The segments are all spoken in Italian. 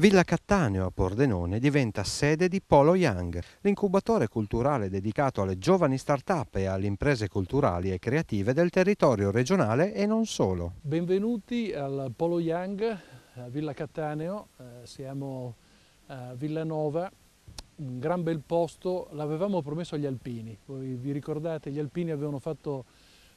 Villa Cattaneo a Pordenone diventa sede di Polo Young, l'incubatore culturale dedicato alle giovani start-up e alle imprese culturali e creative del territorio regionale e non solo. Benvenuti al Polo Young, a Villa Cattaneo, eh, siamo a Villanova, un gran bel posto, l'avevamo promesso agli alpini, voi vi ricordate gli alpini avevano fatto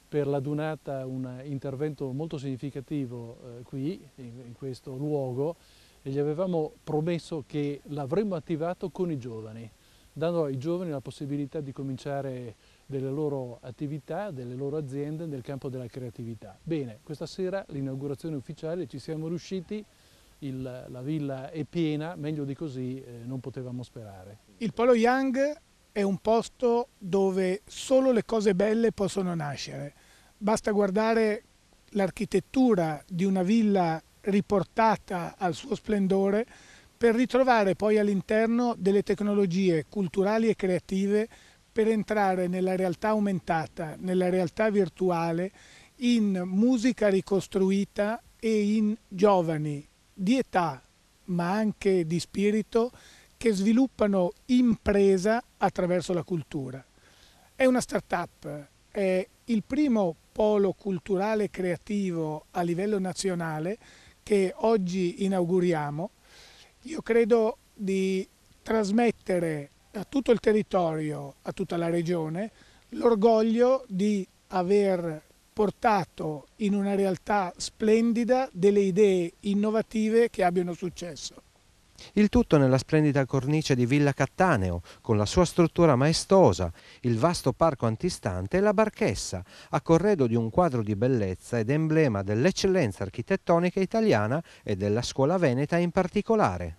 per la Dunata un intervento molto significativo eh, qui, in, in questo luogo, e gli avevamo promesso che l'avremmo attivato con i giovani, dando ai giovani la possibilità di cominciare delle loro attività, delle loro aziende nel campo della creatività. Bene, questa sera l'inaugurazione ufficiale ci siamo riusciti, il, la villa è piena, meglio di così eh, non potevamo sperare. Il Polo Young è un posto dove solo le cose belle possono nascere. Basta guardare l'architettura di una villa riportata al suo splendore per ritrovare poi all'interno delle tecnologie culturali e creative per entrare nella realtà aumentata, nella realtà virtuale, in musica ricostruita e in giovani di età ma anche di spirito che sviluppano impresa attraverso la cultura. È una start-up, è il primo polo culturale creativo a livello nazionale che oggi inauguriamo, io credo di trasmettere a tutto il territorio, a tutta la regione, l'orgoglio di aver portato in una realtà splendida delle idee innovative che abbiano successo. Il tutto nella splendida cornice di Villa Cattaneo, con la sua struttura maestosa, il vasto parco antistante e la barchessa, a corredo di un quadro di bellezza ed emblema dell'eccellenza architettonica italiana e della scuola veneta in particolare.